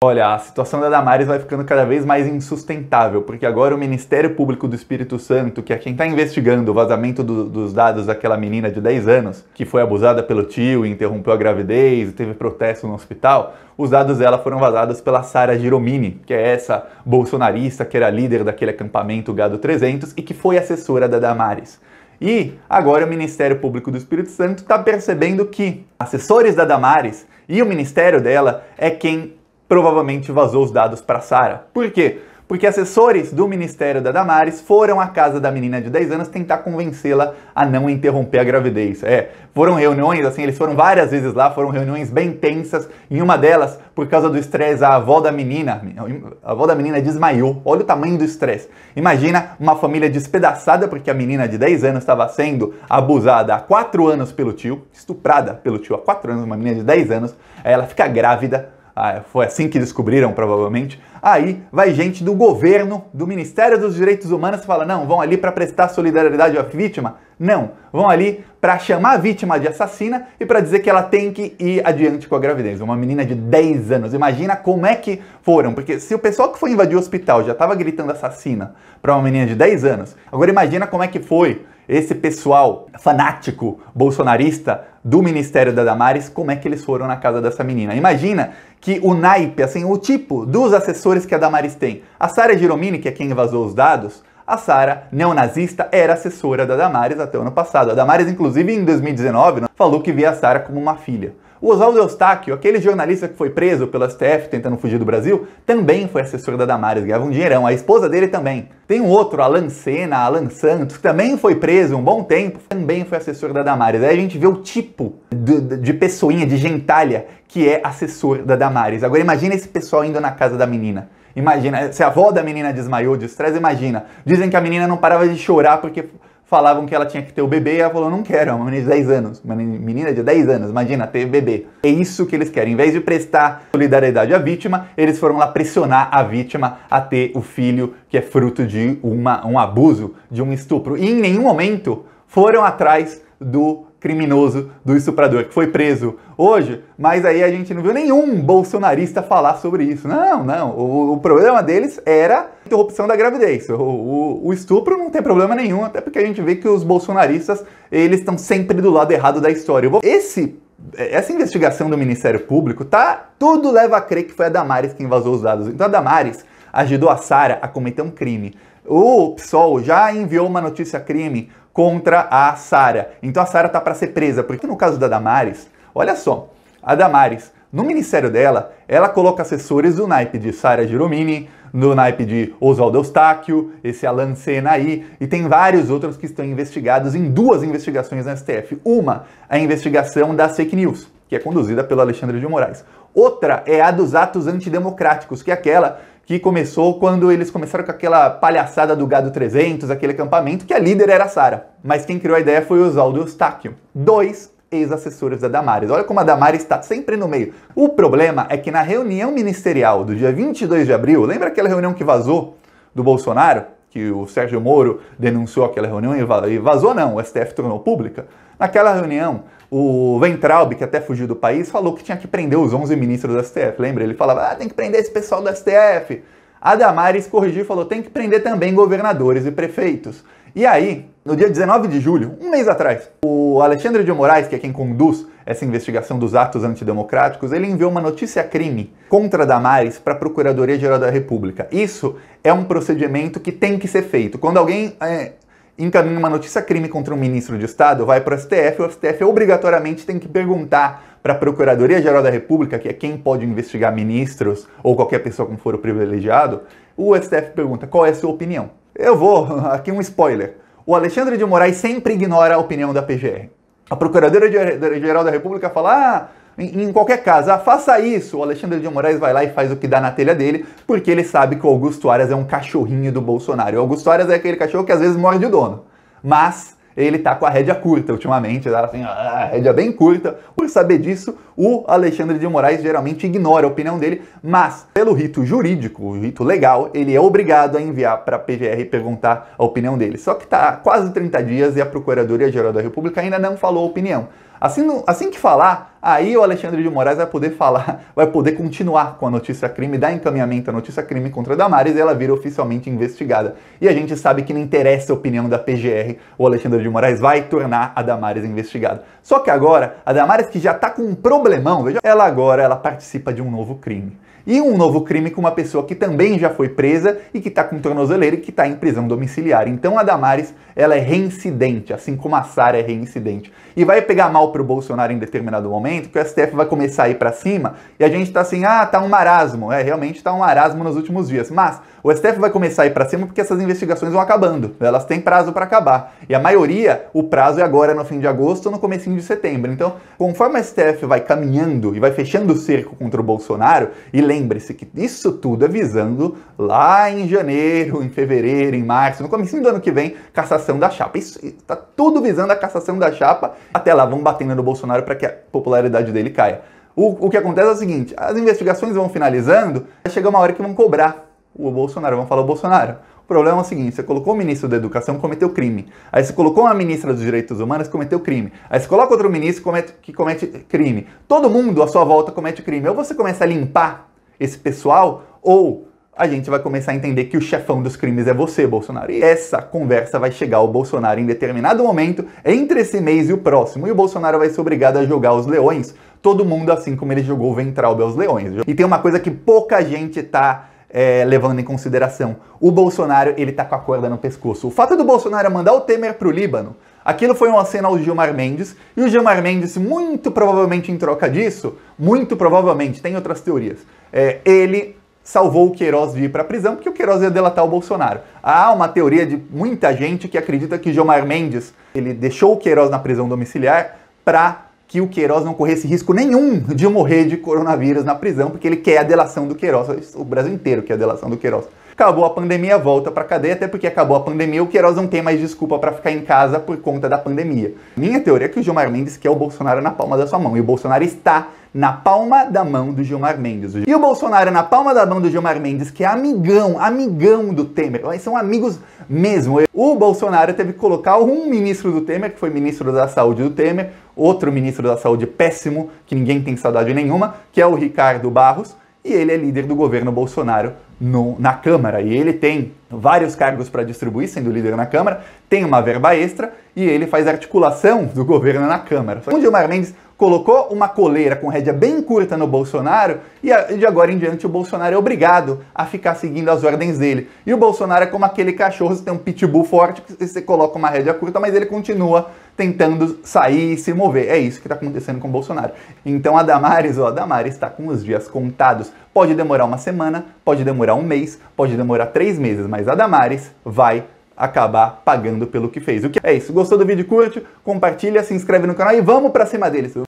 Olha, a situação da Damares vai ficando cada vez mais insustentável, porque agora o Ministério Público do Espírito Santo, que é quem está investigando o vazamento do, dos dados daquela menina de 10 anos, que foi abusada pelo tio e interrompeu a gravidez, teve protesto no hospital, os dados dela foram vazados pela Sara Giromini, que é essa bolsonarista que era líder daquele acampamento Gado 300 e que foi assessora da Damares. E agora o Ministério Público do Espírito Santo está percebendo que assessores da Damares e o ministério dela é quem provavelmente vazou os dados para Sara. Por quê? Porque assessores do Ministério da Damares foram à casa da menina de 10 anos tentar convencê-la a não interromper a gravidez. É, foram reuniões, assim, eles foram várias vezes lá, foram reuniões bem tensas. Em uma delas, por causa do estresse, a avó da menina, a avó da menina desmaiou. Olha o tamanho do estresse. Imagina uma família despedaçada porque a menina de 10 anos estava sendo abusada há 4 anos pelo tio, estuprada pelo tio há 4 anos, uma menina de 10 anos, ela fica grávida ah, foi assim que descobriram provavelmente, aí vai gente do governo, do Ministério dos Direitos Humanos, fala: não, vão ali para prestar solidariedade à vítima? Não, vão ali para chamar a vítima de assassina e para dizer que ela tem que ir adiante com a gravidez. Uma menina de 10 anos, imagina como é que foram, porque se o pessoal que foi invadir o hospital já estava gritando assassina para uma menina de 10 anos, agora imagina como é que foi esse pessoal fanático bolsonarista do Ministério da Damares, como é que eles foram na casa dessa menina. Imagina que o naipe, assim, o tipo dos assessores que a Damares tem. A Sara Giromini, que é quem vazou os dados, a Sara, neonazista, era assessora da Damares até o ano passado. A Damares, inclusive, em 2019, né, falou que via a Sara como uma filha. O Oswaldo Eustáquio, aquele jornalista que foi preso pelo STF tentando fugir do Brasil, também foi assessor da Damares, ganhava um dinheirão. A esposa dele também. Tem um outro, Alan Sena, Alan Santos, que também foi preso um bom tempo, também foi assessor da Damares. Aí a gente vê o tipo de, de pessoinha, de gentalha, que é assessor da Damares. Agora imagina esse pessoal indo na casa da menina. Imagina, se a avó da menina desmaiou de estresse, imagina. Dizem que a menina não parava de chorar porque falavam que ela tinha que ter o bebê e ela falou: não quero, é uma menina de 10 anos. Uma menina de 10 anos, imagina, ter bebê. É isso que eles querem. Em vez de prestar solidariedade à vítima, eles foram lá pressionar a vítima a ter o filho que é fruto de uma, um abuso, de um estupro. E em nenhum momento foram atrás do criminoso, do estuprador que foi preso hoje, mas aí a gente não viu nenhum bolsonarista falar sobre isso. Não, não. O, o problema deles era interrupção da gravidez. O, o, o, estupro não tem problema nenhum, até porque a gente vê que os bolsonaristas, eles estão sempre do lado errado da história. Vou... Esse essa investigação do Ministério Público tá tudo leva a crer que foi a Damares quem vazou os dados. Então a Damares ajudou a Sara a cometer um crime. O PSOL já enviou uma notícia crime contra a Sara. Então a Sara tá para ser presa, porque no caso da Damares, olha só, a Damares no ministério dela, ela coloca assessores do naipe de Sara Giromini, no naipe de Oswaldo Eustáquio, esse Alan Senna aí, e tem vários outros que estão investigados em duas investigações na STF. Uma, a investigação da fake news, que é conduzida pelo Alexandre de Moraes. Outra é a dos atos antidemocráticos, que é aquela que começou quando eles começaram com aquela palhaçada do gado 300, aquele acampamento, que a líder era a Sara. Mas quem criou a ideia foi Oswaldo Eustáquio. Dois, ex-assessoras da Damares. Olha como a Damares está sempre no meio. O problema é que na reunião ministerial do dia 22 de abril, lembra aquela reunião que vazou do Bolsonaro? Que o Sérgio Moro denunciou aquela reunião e vazou, não, o STF tornou pública. Naquela reunião, o Ventralbe, que até fugiu do país, falou que tinha que prender os 11 ministros do STF. Lembra? Ele falava, ah, tem que prender esse pessoal do STF a Damares corrigiu e falou: tem que prender também governadores e prefeitos. E aí, no dia 19 de julho, um mês atrás, o Alexandre de Moraes, que é quem conduz essa investigação dos atos antidemocráticos, ele enviou uma notícia crime contra Damares para a Procuradoria-Geral da República. Isso é um procedimento que tem que ser feito. Quando alguém é, encaminha uma notícia crime contra um ministro de Estado, vai para o STF, o STF obrigatoriamente tem que perguntar para a Procuradoria-Geral da República, que é quem pode investigar ministros ou qualquer pessoa com foro privilegiado, o STF pergunta qual é a sua opinião. Eu vou, aqui um spoiler. O Alexandre de Moraes sempre ignora a opinião da PGR. A Procuradora-Geral da República fala: ah, em, em qualquer caso, ah, faça isso, o Alexandre de Moraes vai lá e faz o que dá na telha dele, porque ele sabe que o Augusto Aras é um cachorrinho do Bolsonaro. o Augusto Aras é aquele cachorro que às vezes morde o dono. Mas ele tá com a rédea curta ultimamente, tá assim, a rédea bem curta. Por saber disso, o Alexandre de Moraes geralmente ignora a opinião dele, mas pelo rito jurídico, o rito legal, ele é obrigado a enviar para a PGR perguntar a opinião dele. Só que tá quase 30 dias e a Procuradoria-Geral da República ainda não falou a opinião. Assim, assim que falar, aí o Alexandre de Moraes vai poder falar, vai poder continuar com a notícia crime, dar encaminhamento à notícia crime contra a Damares e ela vira oficialmente investigada. E a gente sabe que não interessa a opinião da PGR, o Alexandre de de Moraes vai tornar a Damares investigada. Só que agora, a Damares que já está com um problemão, veja, ela agora ela participa de um novo crime. E um novo crime com uma pessoa que também já foi presa e que está com tornozeleira e que está em prisão domiciliar. Então a Damares ela é reincidente, assim como a Sara é reincidente. E vai pegar mal para o Bolsonaro em determinado momento, que o STF vai começar a ir para cima e a gente está assim, ah, tá um marasmo. É, realmente está um marasmo nos últimos dias. Mas o STF vai começar a ir para cima porque essas investigações vão acabando. Elas têm prazo para acabar. E a maioria, o prazo é agora no fim de agosto ou no comecinho de setembro. Então, conforme o STF vai caminhando e vai fechando o cerco contra o Bolsonaro e lembra lembre-se que isso tudo é visando lá em janeiro, em fevereiro, em março, no começo do ano que vem, cassação da chapa. Isso está tudo visando a cassação da chapa. Até lá vão batendo no Bolsonaro para que a popularidade dele caia. O, o que acontece é o seguinte: as investigações vão finalizando, chega uma hora que vão cobrar o Bolsonaro, vão falar o Bolsonaro. O problema é o seguinte: você colocou o ministro da Educação, cometeu crime. Aí você colocou a ministra dos Direitos Humanos, cometeu crime. Aí você coloca outro ministro que comete, que comete crime. Todo mundo à sua volta comete crime. Ou você começa a limpar esse pessoal? Ou a gente vai começar a entender que o chefão dos crimes é você, Bolsonaro. E essa conversa vai chegar ao Bolsonaro em determinado momento, entre esse mês e o próximo, e o Bolsonaro vai ser obrigado a jogar os leões, todo mundo assim como ele jogou o Ventralbe aos leões. E tem uma coisa que pouca gente tá é, levando em consideração. O Bolsonaro, ele tá com a corda no pescoço. O fato do Bolsonaro mandar o Temer pro Líbano Aquilo foi uma cena ao Gilmar Mendes, e o Gilmar Mendes, muito provavelmente em troca disso, muito provavelmente, tem outras teorias, é, ele salvou o Queiroz de ir para a prisão, porque o Queiroz ia delatar o Bolsonaro. Há uma teoria de muita gente que acredita que Gilmar Mendes ele deixou o Queiroz na prisão domiciliar para que o Queiroz não corresse risco nenhum de morrer de coronavírus na prisão, porque ele quer a delação do Queiroz. O Brasil inteiro quer a delação do Queiroz acabou a pandemia, volta para cadeia, até porque acabou a pandemia, o Queiroz não tem mais desculpa para ficar em casa por conta da pandemia. Minha teoria é que o Gilmar Mendes quer o Bolsonaro na palma da sua mão, e o Bolsonaro está na palma da mão do Gilmar Mendes. E o Bolsonaro na palma da mão do Gilmar Mendes, que é amigão, amigão do Temer, mas são amigos mesmo. O Bolsonaro teve que colocar um ministro do Temer, que foi ministro da Saúde do Temer, outro ministro da Saúde péssimo, que ninguém tem saudade nenhuma, que é o Ricardo Barros, e ele é líder do governo Bolsonaro no, na Câmara e ele tem vários cargos para distribuir, sendo líder na Câmara, tem uma verba extra e ele faz articulação do governo na Câmara. O Gilmar Mendes colocou uma coleira com rédea bem curta no Bolsonaro e de agora em diante o Bolsonaro é obrigado a ficar seguindo as ordens dele. E o Bolsonaro é como aquele cachorro, você tem um pitbull forte, você coloca uma rédea curta, mas ele continua tentando sair e se mover. É isso que está acontecendo com o Bolsonaro. Então a Damares, ó, a Damares está com os dias contados. Pode demorar uma semana, pode demorar um mês, pode demorar três meses, mas a Damares vai acabar pagando pelo que fez. O que é isso? Gostou do vídeo? Curte, compartilha, se inscreve no canal e vamos para cima deles.